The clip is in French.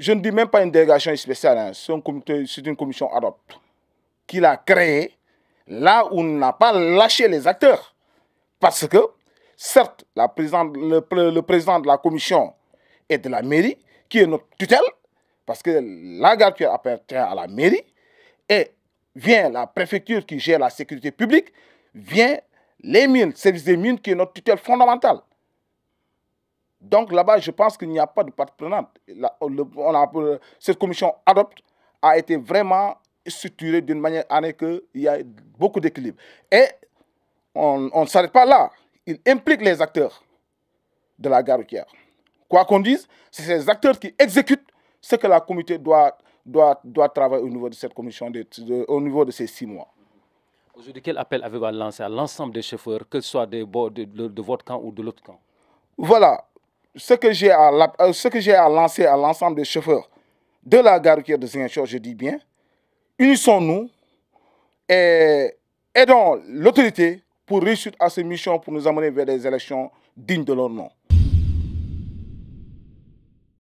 Je ne dis même pas une délégation spéciale, hein. c'est une commission adopte hoc qu'il a créée là où on n'a pas lâché les acteurs. Parce que, certes, le, président de la commission et de la mairie, qui est notre tutelle, parce que la gare qui appartient à la mairie, et vient la préfecture qui gère la sécurité publique, vient les mines, service des mines qui est notre tutelle fondamentale. Donc là-bas, je pense qu'il n'y a pas de part prenante. Euh, cette commission adopte a été vraiment structurée d'une manière à ce qu'il y a beaucoup d'équilibre. Et on, ne s'arrête pas là. Il implique les acteurs de la gare routière. Quoi qu'on dise, c'est ces acteurs qui exécutent ce que la communauté doit, doit, doit travailler au niveau de cette commission, au niveau de ces six mois. Aujourd'hui, quel appel avez-vous à lancer à l'ensemble des chauffeurs, que ce soit de votre camp ou de l'autre camp Voilà, ce que j'ai à, euh, à, lancer à l'ensemble des chauffeurs de la gare de Zinchor, je dis bien, unissons-nous et aidons l'autorité pour réussir à ces missions pour nous amener vers des élections dignes de leur nom.